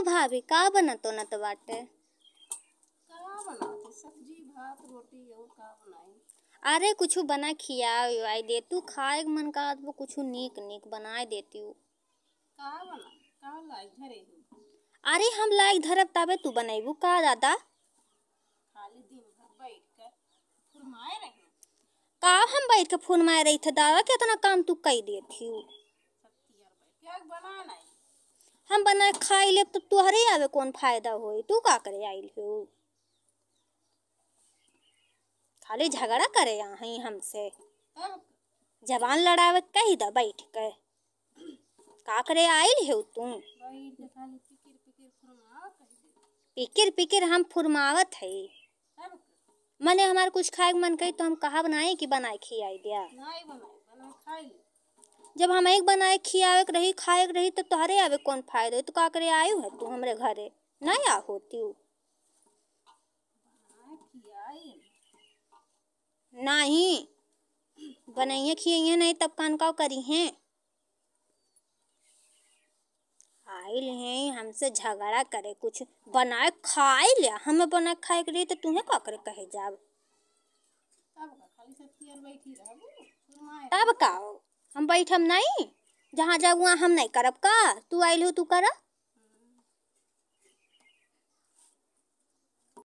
ओ भाभी का बनतो न तो बाटे सब्जी भात रोटी और का बनाई अरे कुछ बना खिया उवाई दे तू खाए मन का तो कुछ नीक नीक बनाए देती हूँ का बना का लाइक धरे अरे हम लाइक धरब तबे तू बनैबू का दादा खाली दिन भर बैठ कर फुरमाए रहे का हम बैठ के फोन फुरमाए रही थे दादा कितना काम तू कई देती हूँ बना नहीं हम बना खाई ले तो तुहरे आवे कौन फायदा हो तू का करे आई हो खाली झगड़ा करे यहाँ हमसे जवान लड़ावे कही दा बैठ के का करे आई है तू पिकिर पिकिर हम फुरमावत है मने हमारे कुछ खाए मन कही तो हम कहा बनाए कि बनाए खी आई दिया जब हम एक बनाए खियावे रही खाए रही तो तुहरे आवे कौन फायदे तो का करे आयु है तू हमरे घरे ना आ होती नहीं बनाइए खियाइए नहीं तब कान का करी हैं आयल हैं हमसे झगड़ा करे कुछ बनाए खाए लिया हमें बना खाए के लिए तो तुम्हें का करे कहे जाब तब का हो हम बैठम नहीं जहाँ जाऊ हम नहीं करब का तू आयल हो तू कर